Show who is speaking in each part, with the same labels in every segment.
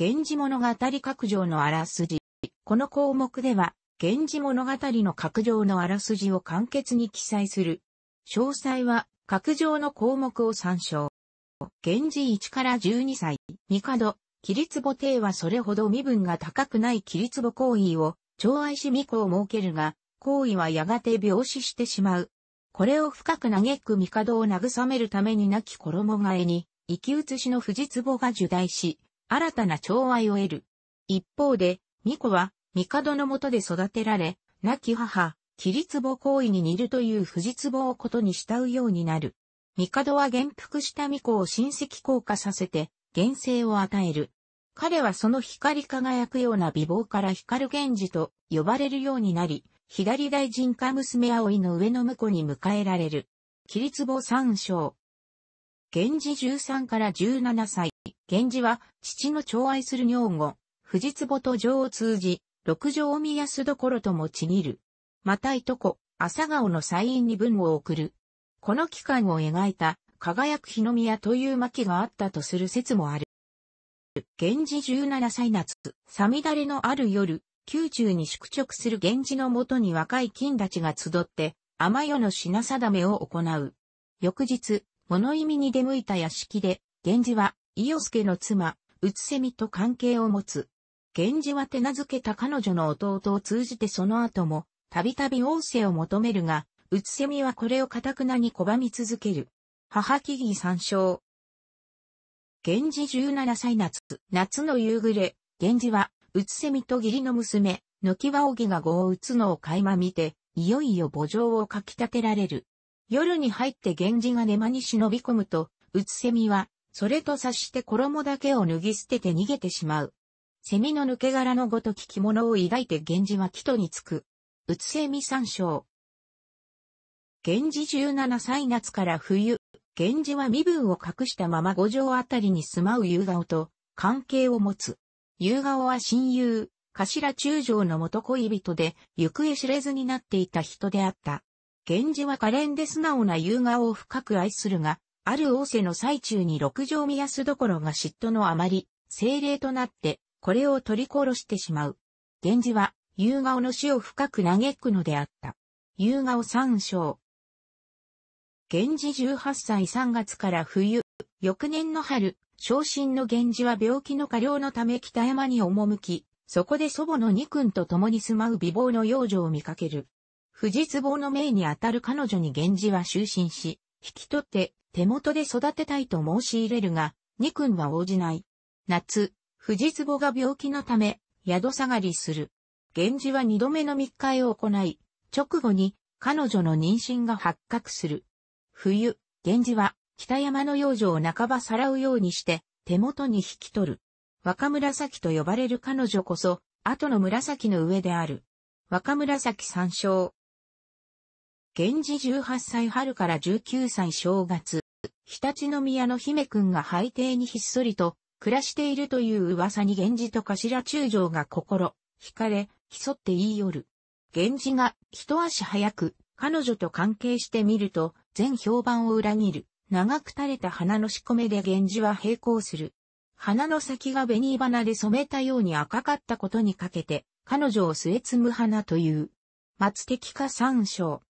Speaker 1: 源氏物語拡張のあらすじ。この項目では、源氏物語の拡張のあらすじを簡潔に記載する。詳細は、拡張の項目を参照。源氏1から12歳、帝、キリツボ帝はそれほど身分が高くないキリツボ行為を、長愛し巫女を設けるが、行為はやがて病死してしまう。これを深く嘆く帝を慰めるために亡き衣替えに、生き写しの富士壺が受胎し、新たな寵愛を得る。一方で、巫女は、帝の下で育てられ、亡き母、霧壺行為に似るという藤壺をことに慕うようになる。帝は元服した巫女を親戚降下させて、原生を与える。彼はその光り輝くような美貌から光源氏と呼ばれるようになり、左大臣家娘葵の上の婿に迎えられる。霧壺三章。源氏13から17歳。源氏は、父の寵愛する女王、藤壺と城を通じ、六条宮こ所ともちぎる。またいとこ、朝顔の祭院に文を送る。この機会を描いた、輝く日の宮という巻があったとする説もある。源氏17歳夏、さみだれのある夜、宮中に宿直する源氏のもとに若い金たちが集って、天夜の品定めを行う。翌日、物意味に出向いた屋敷で、源氏は伊予助の妻、うつせみと関係を持つ。源氏は手名付けた彼女の弟を通じてその後も、たびたび王政を求めるが、うつせみはこれをかたくなに拒み続ける。母木々参照。源氏17歳夏、夏の夕暮れ、源氏は、うつせみと義理の娘、きわおぎが碁を打つのを垣間見て、いよいよ墓場をかき立てられる。夜に入って源氏が寝間に忍び込むと、うつせみは、それと察して衣だけを脱ぎ捨てて逃げてしまう。蝉の抜け殻のごとき着物を抱いて源氏は木戸につく。うつせみ三章。源氏17歳夏から冬、源氏は身分を隠したまま五条あたりに住まう夕顔と関係を持つ。夕顔は親友、頭中将の元恋人で、行方知れずになっていた人であった。源氏は可憐で素直な夕顔を深く愛するが、ある大せの最中に六条宮須どころが嫉妬のあまり、精霊となって、これを取り殺してしまう。源氏は、夕顔の死を深く嘆くのであった。夕顔三章。源氏18歳3月から冬、翌年の春、昇進の源氏は病気の過料のため北山に赴き、そこで祖母の二君と共に住まう美貌の幼女を見かける。富士壺の命にあたる彼女に源氏は就寝し、引き取って手元で育てたいと申し入れるが、二君は応じない。夏、藤壺が病気のため、宿下がりする。源氏は二度目の密会を行い、直後に彼女の妊娠が発覚する。冬、源氏は北山の養女を半ばさらうようにして手元に引き取る。若紫と呼ばれる彼女こそ、後の紫の上である。若紫参照、源氏18歳春から19歳正月、日立宮の姫君が背邸にひっそりと暮らしているという噂に源氏と頭中将が心、惹かれ、競って言い寄る。源氏が一足早く彼女と関係してみると、全評判を裏切る。長く垂れた花の仕込めで源氏は並行する。花の先が紅花で染めたように赤かったことにかけて、彼女を末摘む花という。松的か三章。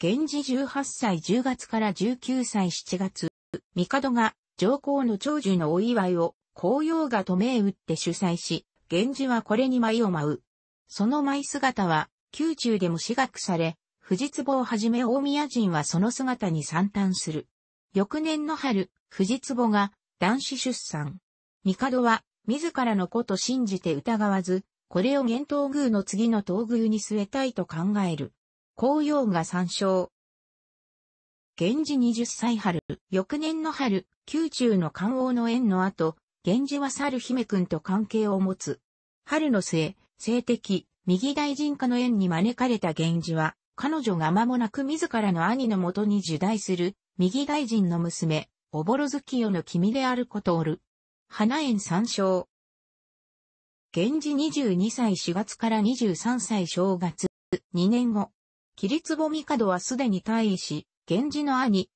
Speaker 1: 源氏18歳10月から19歳7月、帝が上皇の長寿のお祝いを紅葉がと銘打って主催し、源氏はこれに舞を舞う。その舞姿は、宮中でも死学され、藤壺をはじめ大宮人はその姿に散嘆する。翌年の春、藤壺が男子出産。帝は、自らの子と信じて疑わず、これを元東宮の次の東宮に据えたいと考える。紅葉が参照。源氏20歳春、翌年の春、宮中の官王の縁の後、源氏は猿姫君と関係を持つ。春の末、性的、右大臣家の縁に招かれた源氏は、彼女が間もなく自らの兄のもとに受胎する、右大臣の娘、おぼろ月夜の君であることおる。花園参照。源氏22歳4月から23歳正月、2年後、桐壺ドはすでに退位し、源氏の兄、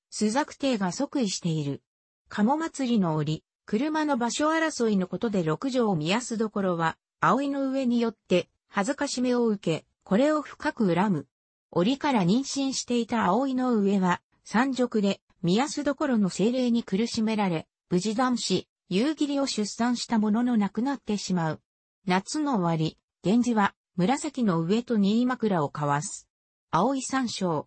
Speaker 1: クテ帝が即位している。鴨祭りの折、車の場所争いのことで六条を見やすどころは、葵の上によって、恥ずかしめを受け、これを深く恨む。檻から妊娠していた葵の上は、山辱で、や安どころの精霊に苦しめられ、無事男子、夕霧を出産したものの亡くなってしまう。夏の終わり、源氏は、紫の上と新枕を交わす。青い山椒。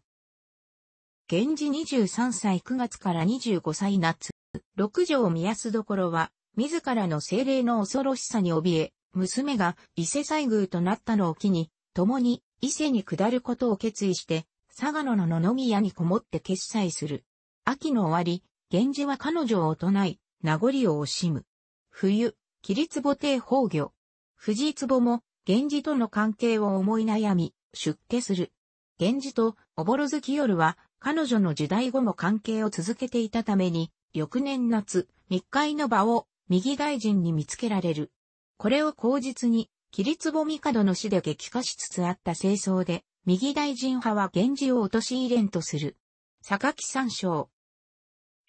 Speaker 1: 源氏23歳9月から25歳夏。六条宮安どころは、自らの精霊の恐ろしさに怯え、娘が伊勢西宮となったのを機に、共に伊勢に下ることを決意して、佐賀野の野宮にこもって決裁する。秋の終わり、源氏は彼女を唱え、名残を惜しむ。冬、霧壺亭崩御。藤壺も、源氏との関係を思い悩み、出家する。源氏とおぼろずき夜は彼女の時代後も関係を続けていたために、翌年夏、密会の場を右大臣に見つけられる。これを口実に、桐壺帝の死で激化しつつあった清掃で、右大臣派は源氏を陥れんとする。榊三章。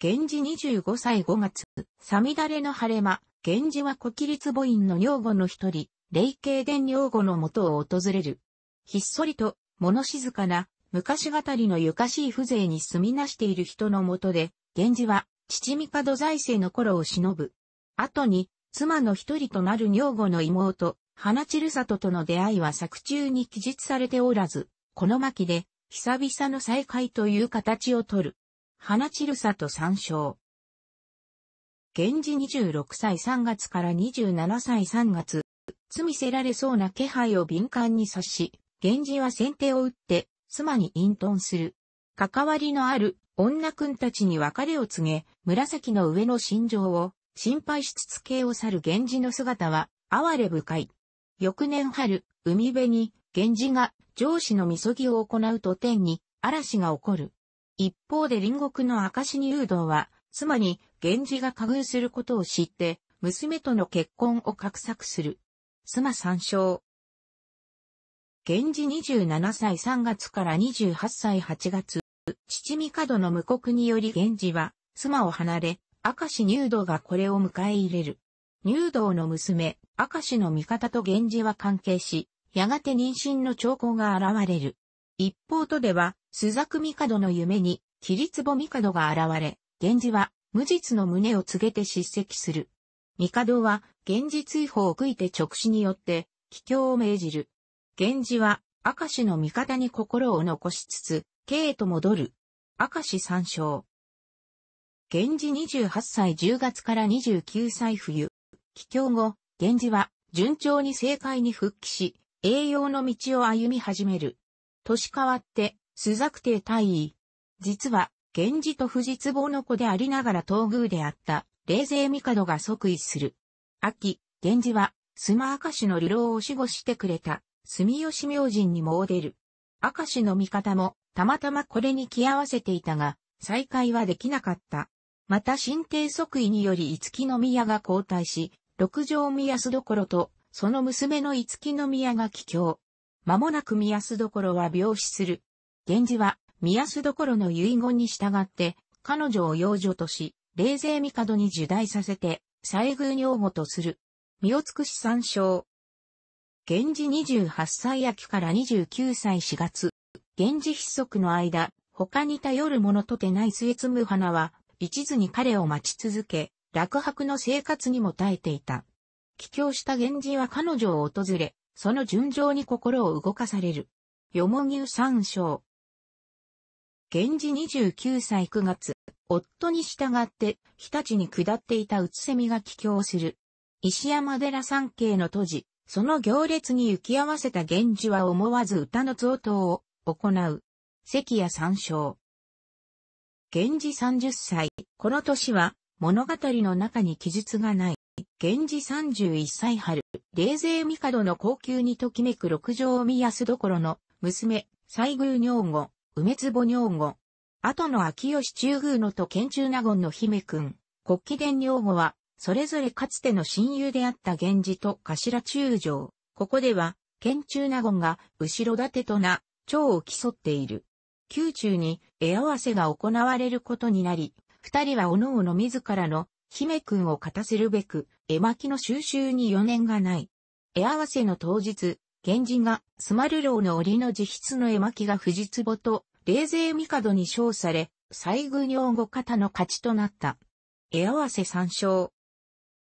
Speaker 1: 源氏25歳5月、さみだれの晴れ間、源氏は小霧壺院の女房の一人、霊慶殿女房の元を訪れる。ひっそりと物静かな、昔語りのゆかしい風情に住みなしている人のもとで、源氏は、父帝財政の頃を忍ぶ。後に、妻の一人となる女房の妹、花散る里との出会いは作中に記述されておらず、この巻で、久々の再会という形をとる。花散る里参照。源氏26歳3月から27歳3月、罪せられそうな気配を敏感に察し、源氏は先手を打って、妻に隠遁する。関わりのある女君たちに別れを告げ、紫の上の心情を心配しつつ系を去る源氏の姿は哀れ深い。翌年春、海辺に源氏が上司の禊そぎを行うと天に嵐が起こる。一方で隣国の明石に誘導は、妻に源氏が加遇することを知って、娘との結婚を画策する。妻参照、現時27歳3月から28歳8月、父三角の無国により源氏は、妻を離れ、明石入道がこれを迎え入れる。入道の娘、明石の味方と源氏は関係し、やがて妊娠の兆候が現れる。一方とでは、朱雀角の夢に、桐壺三角が現れ、源氏は、無実の胸を告げて叱責する。三角は、源氏追放を悔いて直視によって、帰郷を命じる。源氏は、明石の味方に心を残しつつ、慶へと戻る。明石参照。源氏28歳10月から29歳冬。帰郷後、源氏は、順調に政界に復帰し、栄養の道を歩み始める。年変わって、朱雀帝大尉。実は、源氏と藤壺の子でありながら東宮であった、霊勢帝が即位する。秋、源氏は、スマー氏の流浪を守護してくれた、住吉明神にもお出る。明石の味方も、たまたまこれに気合わせていたが、再会はできなかった。また新帝即位により五木宮が交代し、六条宮須所と、その娘の五木宮が帰郷。間もなく宮須所は病死する。源氏は、宮須所の遺言に従って、彼女を養女とし、霊勢帝に受代させて、西宮女房とする。身を尽くし参照。源氏28歳秋から29歳4月、源氏筆則の間、他に頼るものとてない末津花は、一途に彼を待ち続け、落白の生活にも耐えていた。帰郷した源氏は彼女を訪れ、その純情に心を動かされる。よもぎゅ三章。源氏29歳9月、夫に従って、日立に下っていたうつせみが帰郷する。石山寺三景の都事、その行列に行き合わせた源氏は思わず歌の贈答を行う。関谷参照。源氏30歳。この年は物語の中に記述がない。源氏31歳春。冷勢帝の高級にときめく六条宮安どころの娘、西宮女子、梅壺女子。後の秋吉中宮のと県中納言の姫君。国旗伝女子はそれぞれかつての親友であった源氏と頭中将。ここでは、県中納言が後ろ盾とな、蝶を競っている。宮中に絵合わせが行われることになり、二人は各々自らの姫君を勝たせるべく、絵巻の収集に余念がない。絵合わせの当日、源氏がスマルローの檻の自筆の絵巻が藤壺と冷勢帝に称され、西宮女王方の勝ちとなった。絵合わせ参照。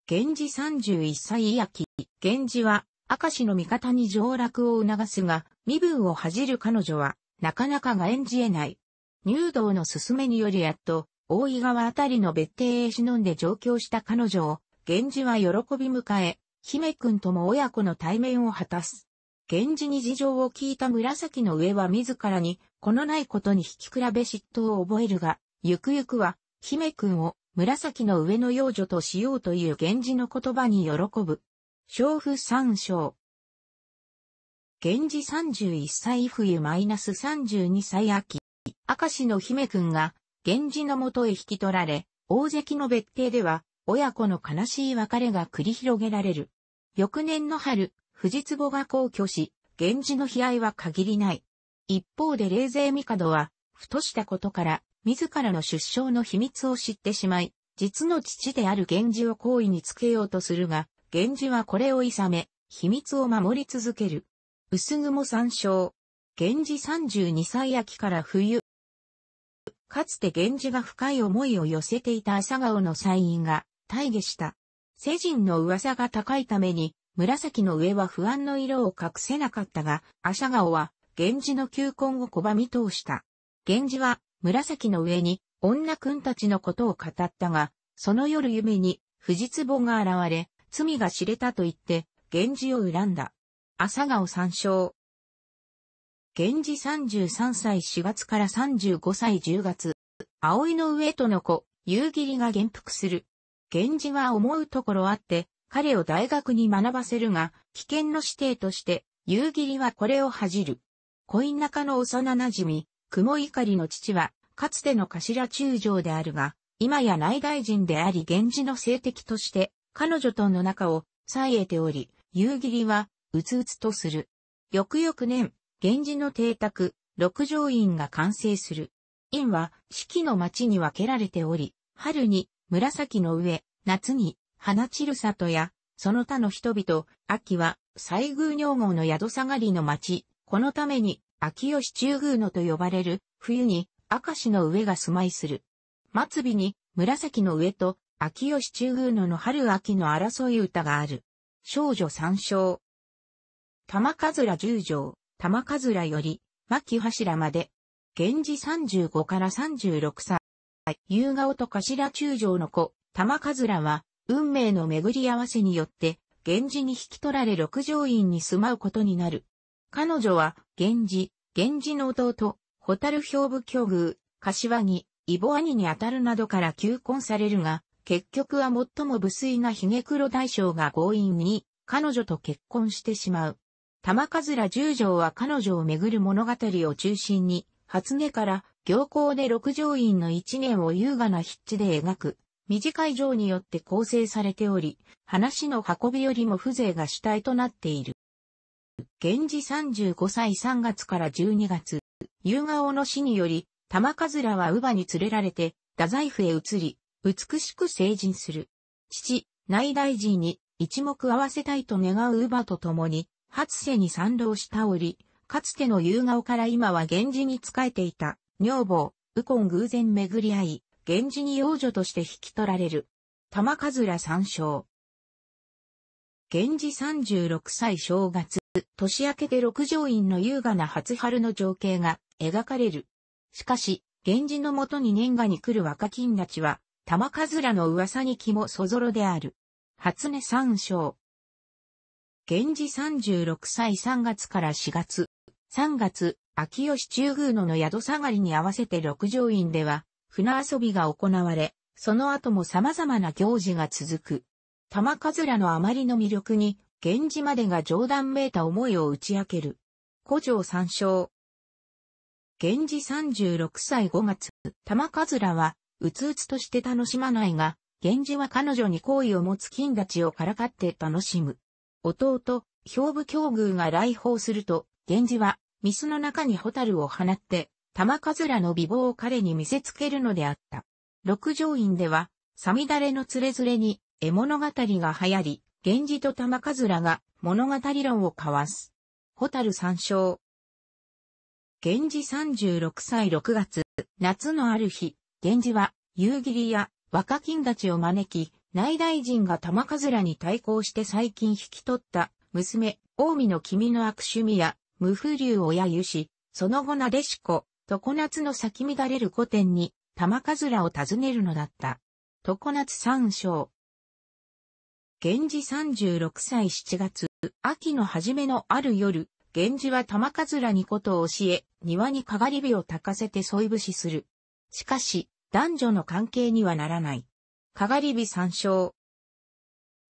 Speaker 1: 源氏31歳いやき、源氏は、明石の味方に上洛を促すが、身分を恥じる彼女は、なかなかが演じ得ない。入道の勧めによりやっと、大井川あたりの別邸へ忍んで上京した彼女を、源氏は喜び迎え、姫君とも親子の対面を果たす。源氏に事情を聞いた紫の上は自らに、このないことに引き比べ嫉妬を覚えるが、ゆくゆくは、姫君を紫の上の幼女としようという源氏の言葉に喜ぶ。娼婦三章。源氏31歳冬マイナス32歳秋。明石の姫君が源氏のもとへ引き取られ、大関の別邸では親子の悲しい別れが繰り広げられる。翌年の春、藤壺が皇居し、源氏の悲哀は限りない。一方で冷勢帝は、ふとしたことから、自らの出生の秘密を知ってしまい、実の父である源氏を好意につけようとするが、源氏はこれをいさめ、秘密を守り続ける。薄雲参照。源氏32歳秋から冬。かつて源氏が深い思いを寄せていた朝顔の祭院が、退下した。世人の噂が高いために、紫の上は不安の色を隠せなかったが、朝顔は、源氏の求婚を拒み通した。源氏は、紫の上に女くんたちのことを語ったが、その夜夢に藤壺が現れ、罪が知れたと言って、源氏を恨んだ。朝顔参照。源氏33歳4月から35歳10月。葵の上との子、夕霧が元服する。源氏は思うところあって、彼を大学に学ばせるが、危険の指定として、夕霧はこれを恥じる。恋仲の幼馴染み、雲碇の父は、かつての頭中将であるが、今や内大臣であり源氏の政敵として、彼女との仲を、冴えており、夕霧は、うつうつとする。翌々年、源氏の邸宅、六条院が完成する。院は、四季の町に分けられており、春に、紫の上、夏に、花散る里や、その他の人々、秋は、西宮女房の宿下がりの町、このために、秋吉中宮野と呼ばれる、冬に明石の上が住まいする。末尾に紫の上と秋吉中宮野の春秋の争い歌がある。少女参照。玉ら十条、玉らより、牧柱まで、源氏三十五から三十六歳。夕顔と頭中条の子、玉らは、運命の巡り合わせによって、源氏に引き取られ六条院に住まうことになる。彼女は、源氏、源氏の弟、ホタル兵部教具、柏木、イボ兄にあたるなどから求婚されるが、結局は最も無粋なヒゲ黒大将が強引に、彼女と結婚してしまう。玉かずら十条は彼女をめぐる物語を中心に、初音から行行で六条院の一年を優雅な筆致で描く、短い条によって構成されており、話の運びよりも風情が主体となっている。源氏35歳3月から12月、夕顔の死により、玉ずらは乳母に連れられて、太宰府へ移り、美しく成人する。父、内大臣に一目合わせたいと願う乳母と共に、初世に賛同した折、かつての夕顔から今は源氏に仕えていた、女房、右近偶然巡り合い、源氏に幼女として引き取られる。玉ずら参照。源氏36歳正月、年明けて六条院の優雅な初春の情景が描かれる。しかし、源氏のもとに年賀に来る若金たちは、玉かずらの噂に気もそぞろである。初音三章。源氏36歳3月から4月。3月、秋吉中宮野の宿下がりに合わせて六条院では、船遊びが行われ、その後も様々な行事が続く。玉かずらのあまりの魅力に、源氏までが冗談めいた思いを打ち明ける。古城参照。源氏36歳5月、玉数らは、うつうつとして楽しまないが、源氏は彼女に好意を持つ金立ちをからかって楽しむ。弟、兵部境遇が来訪すると、源氏は、ミスの中に蛍を放って、玉数らの美貌を彼に見せつけるのであった。六条院では、さみだれの連れ連れに、絵物語が流行り、源氏と玉数らが物語論を交わす。ホタル参照。源氏36歳6月、夏のある日、源氏は夕霧や若金たちを招き、内大臣が玉数らに対抗して最近引き取った娘、近江の君の悪趣味や無風流を揶揄し、その後なでしこ、常夏の咲き乱れる古典に玉数らを訪ねるのだった。常夏三章。源氏36歳7月、秋の初めのある夜、源氏は玉ずらにことを教え、庭にかがり火を焚かせて添い節する。しかし、男女の関係にはならない。かがり火参照。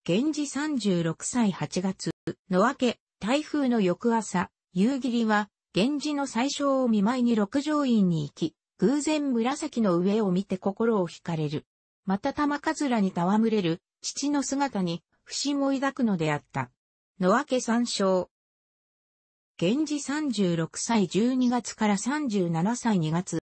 Speaker 1: 源氏36歳8月、の明け、台風の翌朝、夕霧は、源氏の最小を見舞いに六条院に行き、偶然紫の上を見て心を惹かれる。また玉ずらに戯れる、父の姿に不信を抱くのであった。野分け参照。源氏36歳12月から37歳2月、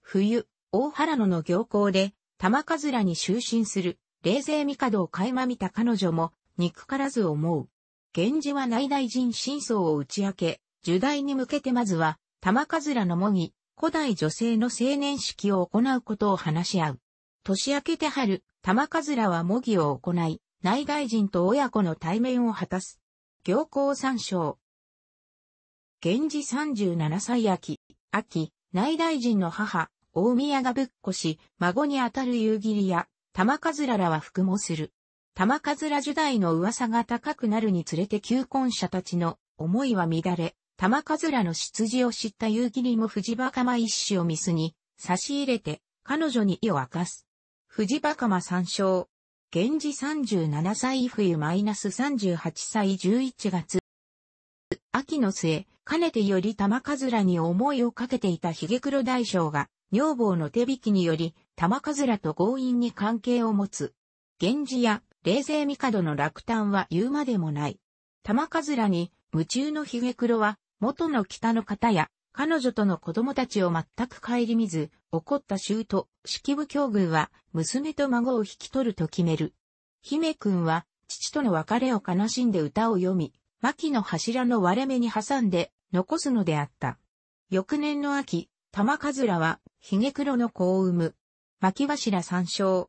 Speaker 1: 冬、大原野の行行で、玉かずらに就寝する、冷静帝を垣間見た彼女も、憎からず思う。源氏は内大臣真相を打ち明け、受代に向けてまずは、玉かずらの模擬、古代女性の青年式を行うことを話し合う。年明けて春、玉かずらは模擬を行い、内大臣と親子の対面を果たす。行幸参照。源氏37歳秋、秋、内大臣の母、大宮がぶっこし、孫にあたる夕霧や、玉かずららは服もする。玉かずら時代の噂が高くなるにつれて求婚者たちの思いは乱れ、玉かずらの出自を知った夕霧も藤馬釜一子をミスに差し入れて、彼女に意を明かす。藤バカマ参照。源氏37歳冬マイナス38歳11月。秋の末、かねてより玉かずらに思いをかけていた髭黒大将が、女房の手引きにより、玉かずらと強引に関係を持つ。源氏や、冷静帝の落胆は言うまでもない。玉かずらに、夢中の髭黒は、元の北の方や、彼女との子供たちを全く顧みず、怒った州と式部境遇は娘と孫を引き取ると決める。姫君は父との別れを悲しんで歌を読み、牧の柱の割れ目に挟んで残すのであった。翌年の秋、玉かずらは、髭黒の子を産む。牧柱参照。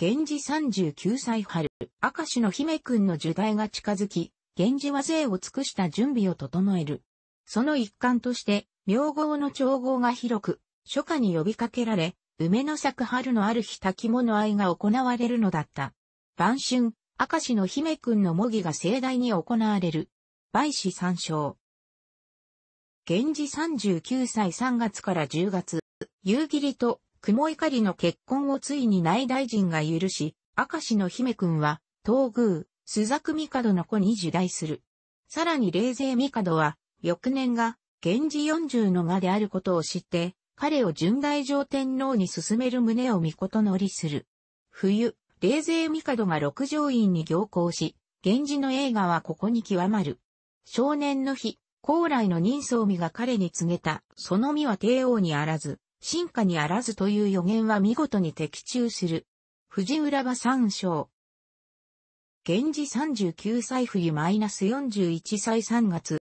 Speaker 1: 源氏39歳春、明石の姫君の受胎が近づき、源氏は税を尽くした準備を整える。その一環として、名号の調合が広く、初夏に呼びかけられ、梅の咲く春のある日滝物愛が行われるのだった。晩春、明石の姫君の模擬が盛大に行われる。梅子参照。源氏39歳3月から10月、夕霧と雲怒りの結婚をついに内大臣が許し、明石の姫君は、東宮、須作帝の子に受代する。さらに霊勢帝は、翌年が、源氏四十の間であることを知って、彼を純大上天皇に進める旨を御事乗りする。冬、冷勢帝が六条院に行行し、源氏の映画はここに極まる。少年の日、高来の人相美が彼に告げた、その身は帝王にあらず、進化にあらずという予言は見事に的中する。藤浦場三章。源氏三十九歳冬マイナス四十一歳三月。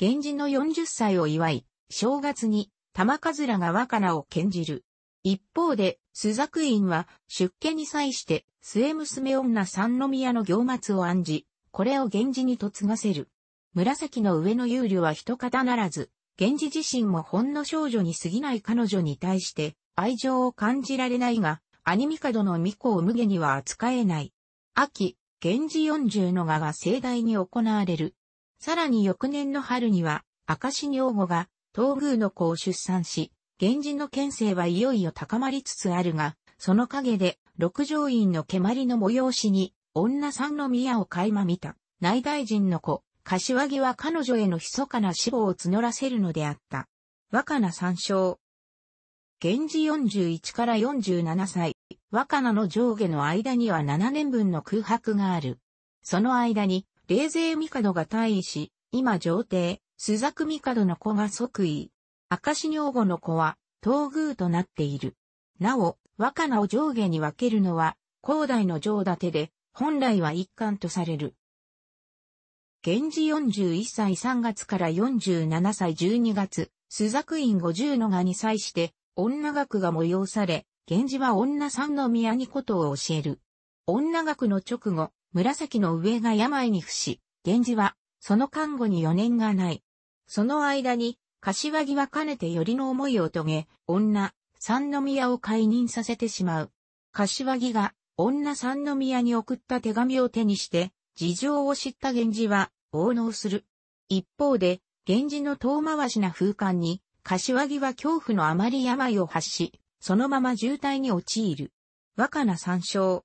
Speaker 1: 源氏の40歳を祝い、正月に玉かずらが若菜を献じる。一方で、朱雀院は出家に際して末娘女三宮の行末を案じ、これを源氏に嫁がせる。紫の上の憂慮は一方ならず、源氏自身もほんの少女に過ぎない彼女に対して愛情を感じられないが、アニカドの巫女を無下には扱えない。秋、源氏40の画が盛大に行われる。さらに翌年の春には、明石女房が東宮の子を出産し、源氏の県勢はいよいよ高まりつつあるが、その陰で六条院の蹴鞠の催しに女三の宮を垣間見た内大臣の子、柏木は彼女への密かな死亡を募らせるのであった。若菜三章。源氏41から47歳、若菜の上下の間には7年分の空白がある。その間に、冷勢帝が退位し、今上帝、朱雀帝の子が即位。明石女後の子は、東宮となっている。なお、若菜名を上下に分けるのは、高台の上立てで、本来は一貫とされる。源氏41歳3月から47歳12月、朱雀院50の賀に際して、女学が催され、源氏は女三宮にことを教える。女学の直後、紫の上が病に伏し、源氏は、その看護に余念がない。その間に、柏木はかねてよりの思いを遂げ、女、三宮を解任させてしまう。柏木が、女三宮に送った手紙を手にして、事情を知った源氏は、応納する。一方で、源氏の遠回しな風間に、柏木は恐怖のあまり病を発し、そのまま渋滞に陥る。若菜参照。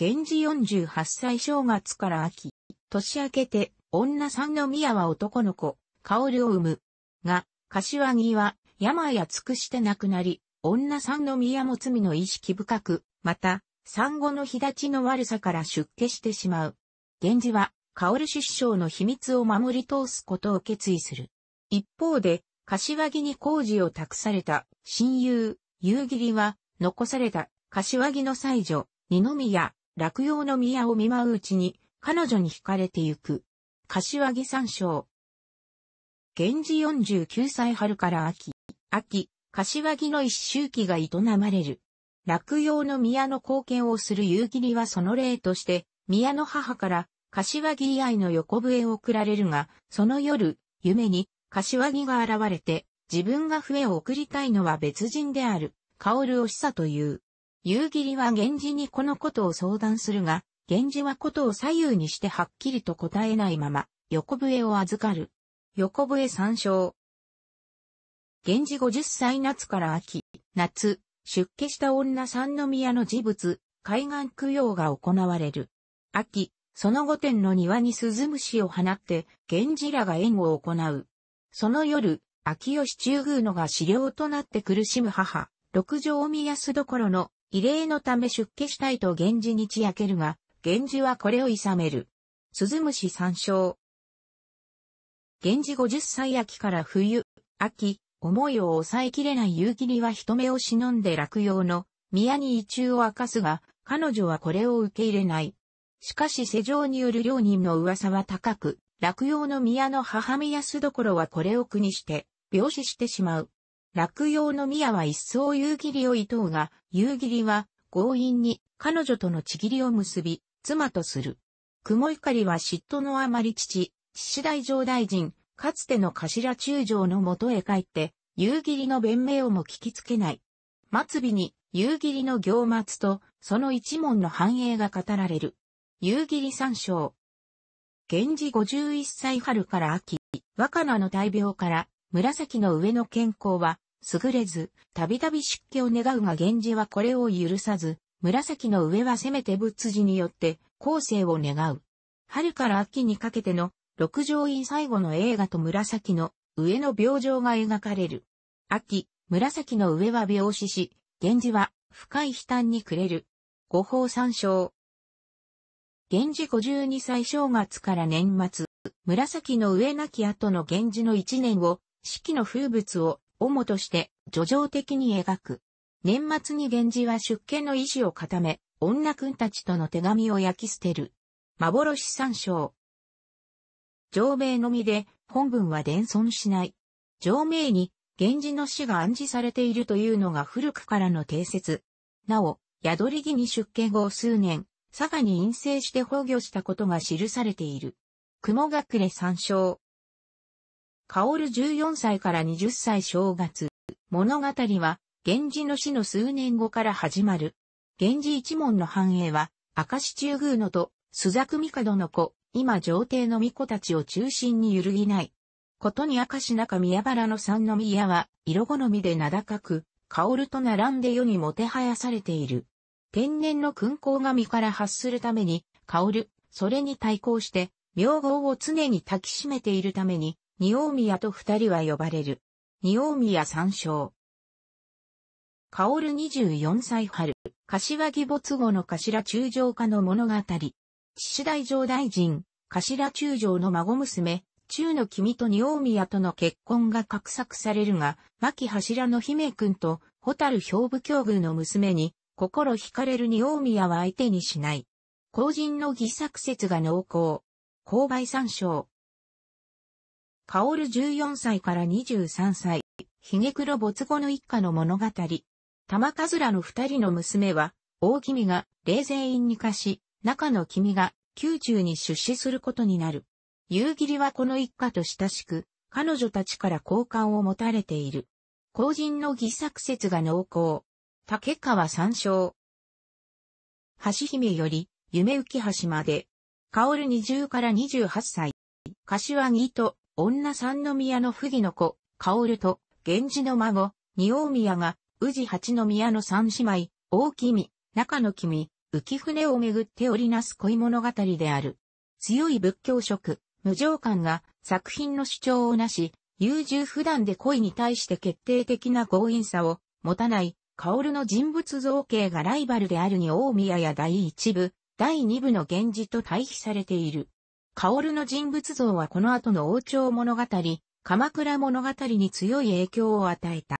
Speaker 1: 源氏48歳正月から秋、年明けて、女三宮は男の子、薫を産む。が、柏木は、病や尽くして亡くなり、女三宮も罪の意識深く、また、産後の日立ちの悪さから出家してしまう。源氏は、薫出生の秘密を守り通すことを決意する。一方で、柏木に工事を託された親友、夕霧は、残された柏木の妻女、二宮、落葉の宮を見舞ううちに、彼女に惹かれてゆく。柏木山椒。源氏49歳春から秋、秋、柏木の一周期が営まれる。落葉の宮の貢献をする夕霧はその例として、宮の母から、柏木以外の横笛を送られるが、その夜、夢に、柏木が現れて、自分が笛を送りたいのは別人である、薫を示唆という。夕霧は源氏にこのことを相談するが、源氏はことを左右にしてはっきりと答えないまま、横笛を預かる。横笛参照。源氏50歳夏から秋、夏、出家した女三宮の事物、海岸供養が行われる。秋、その御殿の庭に鈴虫を放って、源氏らが縁を行う。その夜、秋吉中宮のが資料となって苦しむ母、六条宮須所の異例のため出家したいと源氏にちやけるが、源氏はこれを諌める。鈴虫参照。源氏50歳秋から冬、秋、思いを抑えきれない夕霧は人目を忍んで落葉の宮に移中を明かすが、彼女はこれを受け入れない。しかし世情による両人の噂は高く、落葉の宮の母宮須所はこれを苦にして、病死してしまう。落葉の宮は一層夕霧をいうが、夕霧は強引に彼女とのちぎりを結び、妻とする。雲怒りは嫉妬のあまり父、岸大上大臣、かつての頭中将のもとへ帰って、夕霧の弁明をも聞きつけない。末尾に夕霧の行末とその一門の繁栄が語られる。夕霧三章。源氏51歳春から秋、若菜の大病から紫の上の健康は優れず、たびたび出家を願うが源氏はこれを許さず、紫の上はせめて仏寺によって後世を願う。春から秋にかけての六条院最後の映画と紫の上の病状が描かれる。秋、紫の上は病死し、源氏は深い悲嘆に暮れる。五宝参照。源氏52歳正月から年末、紫の上なき後の源氏の一年を、四季の風物を主として叙情的に描く。年末に源氏は出家の意志を固め、女君たちとの手紙を焼き捨てる。幻三章。上命のみで、本文は伝存しない。上命に、源氏の死が暗示されているというのが古くからの定説。なお、宿り木に出家後数年、佐賀に陰性して崩御したことが記されている。雲隠れ参照。ル14歳から20歳正月。物語は、源氏の死の数年後から始まる。源氏一門の繁栄は、明石中宮のと、須作帝の子、今上帝の巫女たちを中心に揺るぎない。ことに明石中宮原の三の宮は、色好みで名高く、ルと並んで世にもてはやされている。天然の勲功神から発するために、ル、それに対抗して、名号を常に焚きしめているために、二大宮と二人は呼ばれる。二大宮三る二24歳春、柏木没後の頭中将家の物語。岸大上大臣、頭中将の孫娘、中の君と二大宮との結婚が画策されるが、牧柱の姫君と、蛍兵部境遇の娘に、心惹かれる二大宮は相手にしない。後人の偽作説が濃厚。勾配三章。カオル14歳から23歳、ヒゲ黒没後の一家の物語。玉かずらの二人の娘は、大君が霊静院に化し、中の君が宮中に出資することになる。夕霧はこの一家と親しく、彼女たちから好感を持たれている。後人の偽作説が濃厚。竹川参照。橋姫より、夢浮橋まで。ル20から28歳。柏木と女三宮の不義の子、薫と、源氏の孫、二大宮が、宇治八宮の三姉妹、大君、中野君、浮船をめぐって織りなす恋物語である。強い仏教色、無常感が作品の主張をなし、優柔不断で恋に対して決定的な強引さを持たない、薫の人物造形がライバルであるに大宮や第一部、第二部の源氏と対比されている。薫の人物像はこの後の王朝物語、鎌倉物語に強い影響を与えた。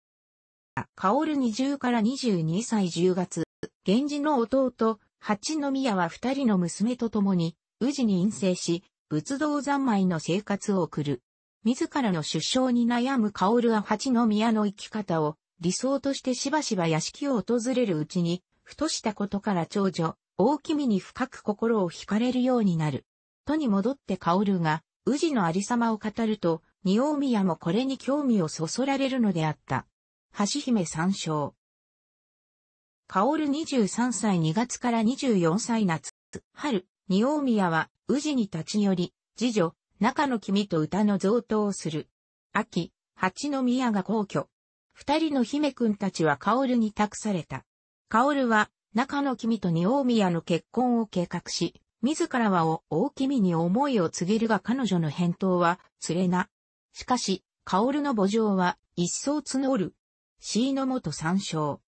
Speaker 1: 薫20から22歳10月、源氏の弟、八宮は二人の娘と共に、宇治に陰性し、仏道三昧の生活を送る。自らの出生に悩む薫は八宮の生き方を理想としてしばしば屋敷を訪れるうちに、ふとしたことから長女、大君に深く心を惹かれるようになる。元に戻って薫が、宇治のありさまを語ると、二王宮もこれに興味をそそられるのであった。橋姫参照。薫23歳2月から24歳夏、春、二王宮は、宇治に立ち寄り、次女、中の君と歌の贈答をする。秋、八の宮が皇居。二人の姫君たちは薫に託された。薫は、中の君と二王宮の結婚を計画し、自らはを大君に思いを告げるが彼女の返答は、つれな。しかし、薫の墓場は、一層募る。C の元参照。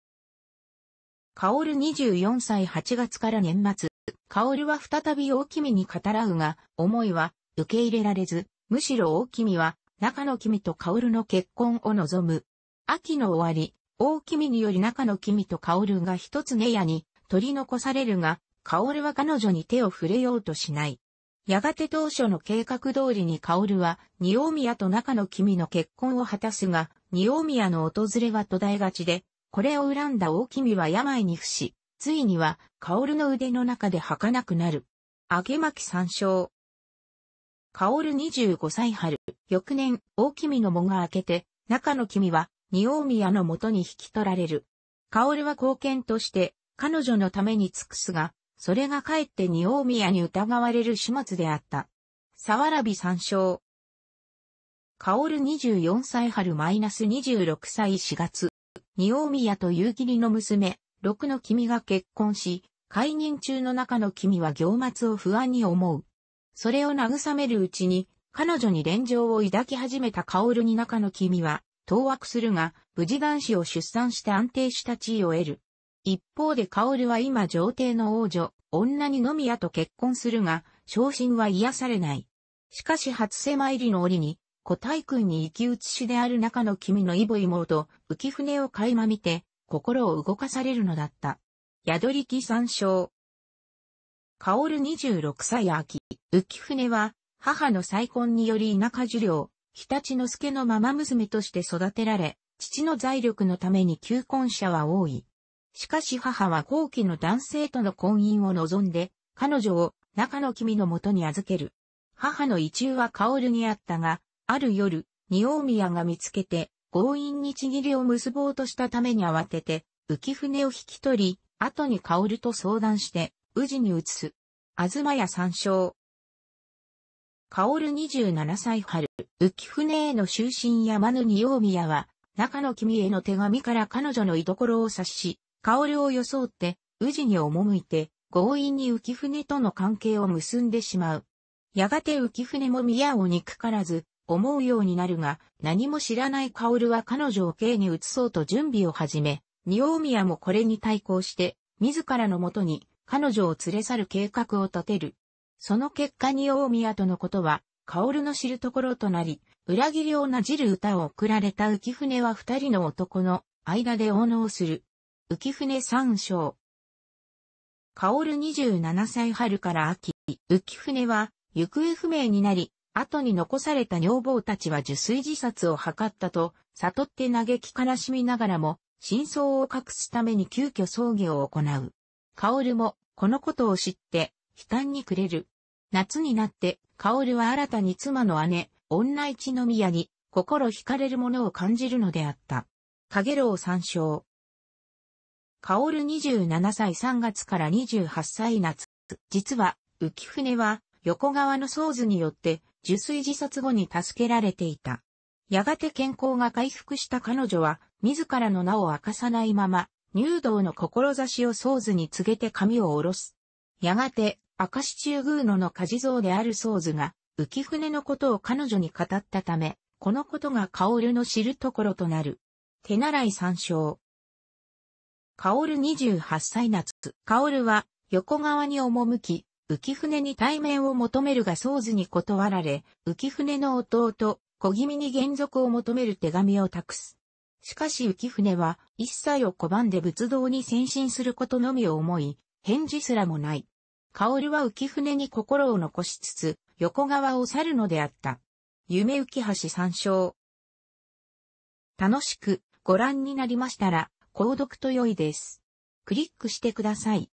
Speaker 1: 薫24歳8月から年末、薫は再び大君に語らうが、思いは受け入れられず、むしろ大君は、中の君と薫の結婚を望む。秋の終わり、大君により中の君と薫が一つ寝屋に取り残されるが、薫は彼女に手を触れようとしない。やがて当初の計画通りに薫は、二ミ宮と中の君の結婚を果たすが、二ミ宮の訪れは途絶えがちで、これを恨んだ大君は病に伏し、ついには、薫の腕の中で儚くなる。あげまき参照。薫25歳春、翌年、大君の門が開けて、中の君は、二ミ宮のもとに引き取られる。薫は貢献として、彼女のために尽くすが、それがかえって二大宮に疑われる始末であった。さわらび参照。カオル24歳春マイナス26歳4月、二大宮と夕霧の娘、六の君が結婚し、解任中の中の君は行末を不安に思う。それを慰めるうちに、彼女に連情を抱き始めたカオルに中の君は、当惑するが、無事男子を出産して安定した地位を得る。一方でルは今上帝の王女、女にのみやと結婚するが、昇進は癒されない。しかし初世参りの折に、古太君に生き写しである中の君の異母妹、浮舟を垣間見て、心を動かされるのだった。宿り木参照。ル26歳秋、浮舟は、母の再婚により田舎受領、日立之助のまま娘として育てられ、父の財力のために求婚者は多い。しかし母は後期の男性との婚姻を望んで、彼女を中野君のもとに預ける。母の意中は薫にあったが、ある夜、二大宮が見つけて、強引にちぎりを結ぼうとしたために慌てて、浮舟を引き取り、後に薫と相談して、宇治に移す。東屋参照。薫27歳春、浮舟への就寝や間の二大宮は、中野君への手紙から彼女の居所を察し、薫を装って、宇治に赴いて、強引に浮船との関係を結んでしまう。やがて浮船も宮を憎からず、思うようになるが、何も知らないるは彼女を刑に移そうと準備を始め、二王宮もこれに対抗して、自らのもとに彼女を連れ去る計画を立てる。その結果二王宮とのことは、るの知るところとなり、裏切りをなじる歌を送られた浮船は二人の男の間で応能する。浮舟三章。薫27歳春から秋、浮舟は行方不明になり、後に残された女房たちは受水自殺を図ったと、悟って嘆き悲しみながらも、真相を隠すために急遽葬儀を行う。薫も、このことを知って、悲嘆に暮れる。夏になって、薫は新たに妻の姉、女一宮に、心惹かれるものを感じるのであった。影楼三章。カオル27歳3月から28歳夏。実は、浮船は、横川のソーズによって、受水自殺後に助けられていた。やがて健康が回復した彼女は、自らの名を明かさないまま、入道の志をソーズに告げて髪を下ろす。やがて、明石中宮野の家事像であるソーズが、浮船のことを彼女に語ったため、このことがカオルの知るところとなる。手習い参照。薫28歳夏、薫は横側に赴き、浮船に対面を求めるが想図に断られ、浮船の弟、小気味に原則を求める手紙を託す。しかし浮船は一切を拒んで仏道に先進することのみを思い、返事すらもない。薫は浮船に心を残しつつ、横川を去るのであった。夢浮橋参照。楽しくご覧になりましたら、購読と良いです。クリックしてください。